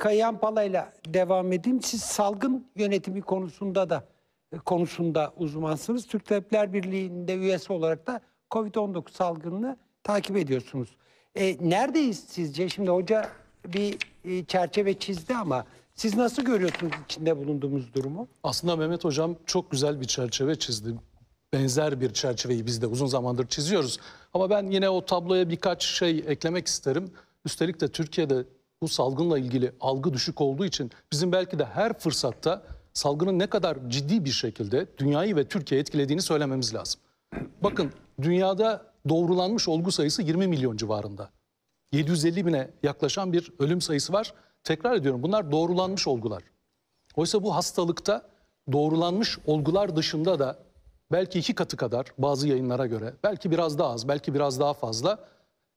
Kayan Pala'yla devam edeyim. Siz salgın yönetimi konusunda da e, konusunda uzmansınız. Türk Tabipler Birliği'nde üyesi olarak da COVID-19 salgınını takip ediyorsunuz. E, neredeyiz sizce? Şimdi hoca bir e, çerçeve çizdi ama siz nasıl görüyorsunuz içinde bulunduğumuz durumu? Aslında Mehmet Hocam çok güzel bir çerçeve çizdi. Benzer bir çerçeveyi biz de uzun zamandır çiziyoruz. Ama ben yine o tabloya birkaç şey eklemek isterim. Üstelik de Türkiye'de bu salgınla ilgili algı düşük olduğu için bizim belki de her fırsatta salgının ne kadar ciddi bir şekilde dünyayı ve Türkiye etkilediğini söylememiz lazım. Bakın dünyada doğrulanmış olgu sayısı 20 milyon civarında. 750 bine yaklaşan bir ölüm sayısı var. Tekrar ediyorum bunlar doğrulanmış olgular. Oysa bu hastalıkta doğrulanmış olgular dışında da belki iki katı kadar bazı yayınlara göre, belki biraz daha az, belki biraz daha fazla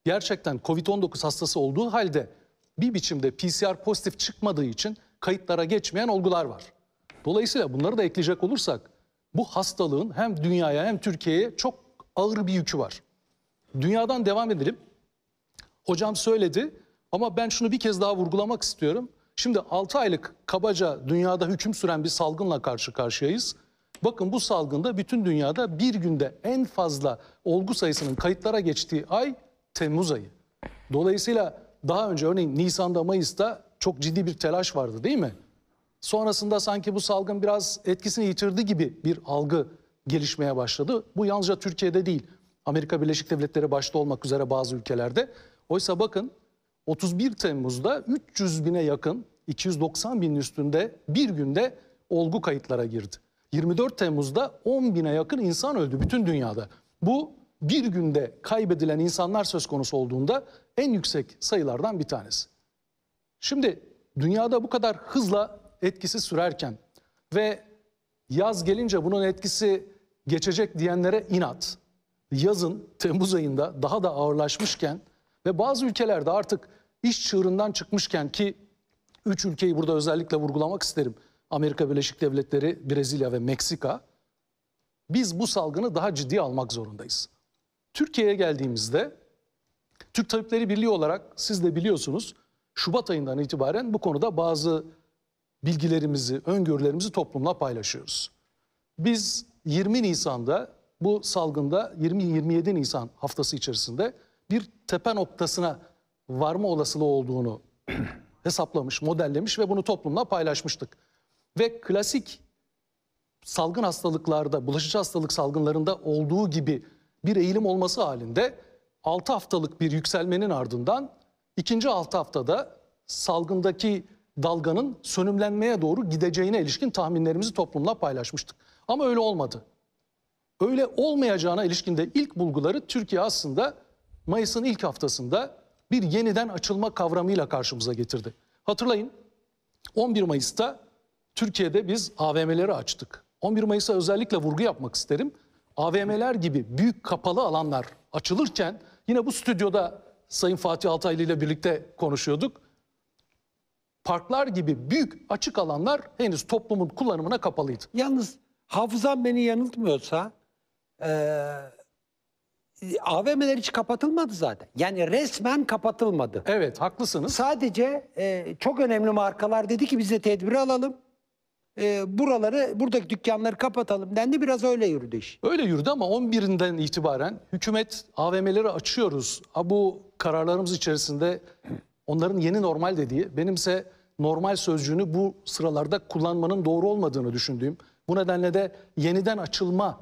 gerçekten COVID-19 hastası olduğu halde bir biçimde PCR pozitif çıkmadığı için kayıtlara geçmeyen olgular var. Dolayısıyla bunları da ekleyecek olursak bu hastalığın hem dünyaya hem Türkiye'ye çok ağır bir yükü var. Dünyadan devam edelim. Hocam söyledi ama ben şunu bir kez daha vurgulamak istiyorum. Şimdi 6 aylık kabaca dünyada hüküm süren bir salgınla karşı karşıyayız. Bakın bu salgında bütün dünyada bir günde en fazla olgu sayısının kayıtlara geçtiği ay Temmuz ayı. Dolayısıyla daha önce örneğin Nisan'da Mayıs'ta çok ciddi bir telaş vardı değil mi? Sonrasında sanki bu salgın biraz etkisini yitirdi gibi bir algı gelişmeye başladı. Bu yalnızca Türkiye'de değil, Amerika Birleşik Devletleri başta olmak üzere bazı ülkelerde. Oysa bakın 31 Temmuz'da 300 bine yakın, 290 bin üstünde bir günde olgu kayıtlara girdi. 24 Temmuz'da 10 bine yakın insan öldü bütün dünyada. Bu bir günde kaybedilen insanlar söz konusu olduğunda en yüksek sayılardan bir tanesi. Şimdi dünyada bu kadar hızla etkisi sürerken ve yaz gelince bunun etkisi geçecek diyenlere inat. Yazın Temmuz ayında daha da ağırlaşmışken ve bazı ülkelerde artık iş çığırından çıkmışken ki üç ülkeyi burada özellikle vurgulamak isterim. Amerika Birleşik Devletleri, Brezilya ve Meksika. Biz bu salgını daha ciddi almak zorundayız. Türkiye'ye geldiğimizde Türk Tabipleri Birliği olarak siz de biliyorsunuz Şubat ayından itibaren bu konuda bazı bilgilerimizi, öngörülerimizi toplumla paylaşıyoruz. Biz 20 Nisan'da bu salgında 20-27 Nisan haftası içerisinde bir tepe noktasına varma olasılığı olduğunu hesaplamış, modellemiş ve bunu toplumla paylaşmıştık. Ve klasik salgın hastalıklarda, bulaşıcı hastalık salgınlarında olduğu gibi bir eğilim olması halinde 6 haftalık bir yükselmenin ardından ikinci 6 haftada salgındaki dalganın sönümlenmeye doğru gideceğine ilişkin tahminlerimizi toplumla paylaşmıştık. Ama öyle olmadı. Öyle olmayacağına ilişkin de ilk bulguları Türkiye aslında Mayıs'ın ilk haftasında bir yeniden açılma kavramıyla karşımıza getirdi. Hatırlayın 11 Mayıs'ta Türkiye'de biz AVM'leri açtık. 11 Mayıs'a özellikle vurgu yapmak isterim. AVM'ler gibi büyük kapalı alanlar açılırken Yine bu stüdyoda Sayın Fatih Altaylı ile birlikte konuşuyorduk. Parklar gibi büyük açık alanlar henüz toplumun kullanımına kapalıydı. Yalnız hafızam beni yanıltmıyorsa e, AVM'ler hiç kapatılmadı zaten. Yani resmen kapatılmadı. Evet haklısınız. Sadece e, çok önemli markalar dedi ki biz de tedbiri alalım e, buraları, buradaki dükkanları kapatalım dendi. Biraz öyle yürüdü iş. Öyle yürüdü ama 11'inden itibaren hükümet AVM'leri açıyoruz. Ha, bu kararlarımız içerisinde onların yeni normal dediği, benimse normal sözcüğünü bu sıralarda kullanmanın doğru olmadığını düşündüğüm, bu nedenle de yeniden açılma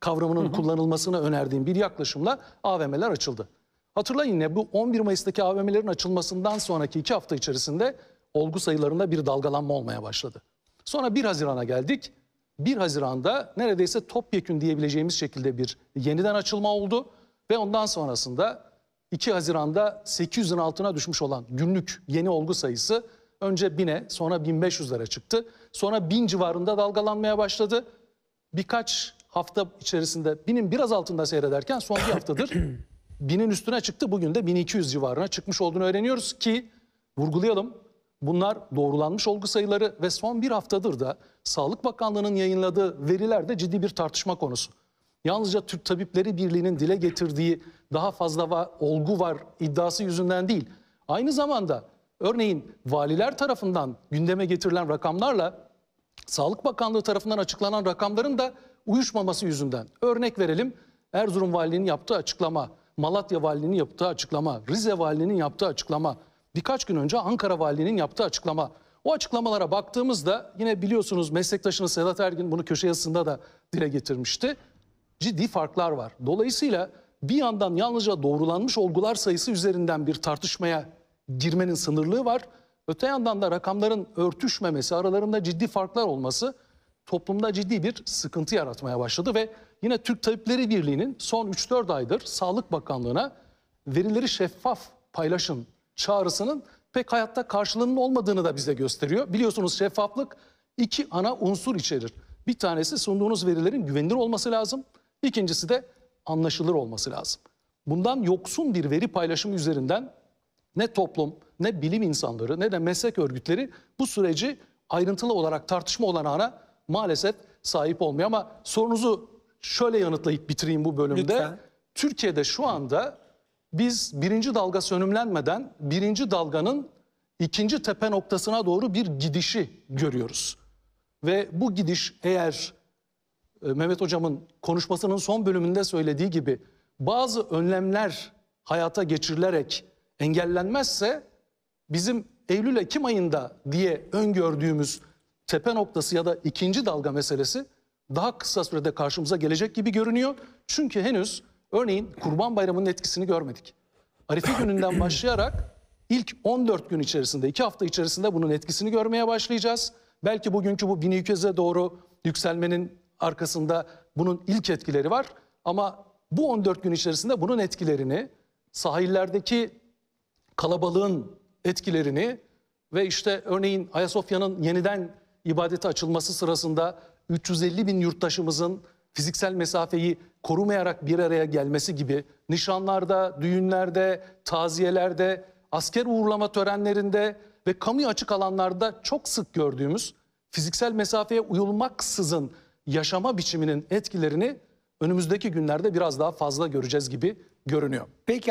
kavramının kullanılmasını önerdiğim bir yaklaşımla AVM'ler açıldı. Hatırlayın ne bu 11 Mayıs'taki AVM'lerin açılmasından sonraki iki hafta içerisinde olgu sayılarında bir dalgalanma olmaya başladı. Sonra 1 Haziran'a geldik. 1 Haziran'da neredeyse topyekün diyebileceğimiz şekilde bir yeniden açılma oldu. Ve ondan sonrasında 2 Haziran'da 800'ün altına düşmüş olan günlük yeni olgu sayısı önce 1000'e sonra 1500'lere çıktı. Sonra 1000 civarında dalgalanmaya başladı. Birkaç hafta içerisinde binin biraz altında seyrederken son bir haftadır binin üstüne çıktı. Bugün de 1200 civarına çıkmış olduğunu öğreniyoruz ki vurgulayalım Bunlar doğrulanmış olgu sayıları ve son bir haftadır da Sağlık Bakanlığı'nın yayınladığı verilerde ciddi bir tartışma konusu. Yalnızca Türk Tabipleri Birliği'nin dile getirdiği daha fazla va olgu var iddiası yüzünden değil. Aynı zamanda örneğin valiler tarafından gündeme getirilen rakamlarla Sağlık Bakanlığı tarafından açıklanan rakamların da uyuşmaması yüzünden. Örnek verelim Erzurum Valiliğinin yaptığı açıklama, Malatya Valiliğinin yaptığı açıklama, Rize Valiliğinin yaptığı açıklama, birkaç gün önce Ankara Valiliğinin yaptığı açıklama. O açıklamalara baktığımızda yine biliyorsunuz meslektaşınız Sedat Ergin bunu köşe yazısında da dile getirmişti. Ciddi farklar var. Dolayısıyla bir yandan yalnızca doğrulanmış olgular sayısı üzerinden bir tartışmaya girmenin sınırlığı var. Öte yandan da rakamların örtüşmemesi, aralarında ciddi farklar olması toplumda ciddi bir sıkıntı yaratmaya başladı ve yine Türk Tabipleri Birliği'nin son 3-4 aydır Sağlık Bakanlığı'na verileri şeffaf paylaşın çağrısının pek hayatta karşılığının olmadığını da bize gösteriyor. Biliyorsunuz şeffaflık iki ana unsur içerir. Bir tanesi sunduğunuz verilerin güvenilir olması lazım. İkincisi de anlaşılır olması lazım. Bundan yoksun bir veri paylaşımı üzerinden ne toplum, ne bilim insanları, ne de meslek örgütleri bu süreci ayrıntılı olarak tartışma olanağına maalesef sahip olmuyor. Ama sorunuzu şöyle yanıtlayıp bitireyim bu bölümde. Lütfen. Türkiye'de şu anda biz birinci dalga önümlenmeden birinci dalganın ikinci tepe noktasına doğru bir gidişi görüyoruz. Ve bu gidiş eğer e, Mehmet Hocam'ın konuşmasının son bölümünde söylediği gibi bazı önlemler hayata geçirilerek engellenmezse bizim Eylül-Ekim ayında diye öngördüğümüz tepe noktası ya da ikinci dalga meselesi daha kısa sürede karşımıza gelecek gibi görünüyor. Çünkü henüz Örneğin Kurban Bayramı'nın etkisini görmedik. Arife gününden başlayarak ilk 14 gün içerisinde, 2 hafta içerisinde bunun etkisini görmeye başlayacağız. Belki bugünkü bu 1200'e doğru yükselmenin arkasında bunun ilk etkileri var. Ama bu 14 gün içerisinde bunun etkilerini, sahillerdeki kalabalığın etkilerini ve işte örneğin Ayasofya'nın yeniden ibadete açılması sırasında 350 bin yurttaşımızın fiziksel mesafeyi korumayarak bir araya gelmesi gibi nişanlarda, düğünlerde, taziyelerde, asker uğurlama törenlerinde ve kamuya açık alanlarda çok sık gördüğümüz fiziksel mesafeye uyulmaksızın yaşama biçiminin etkilerini önümüzdeki günlerde biraz daha fazla göreceğiz gibi görünüyor. Peki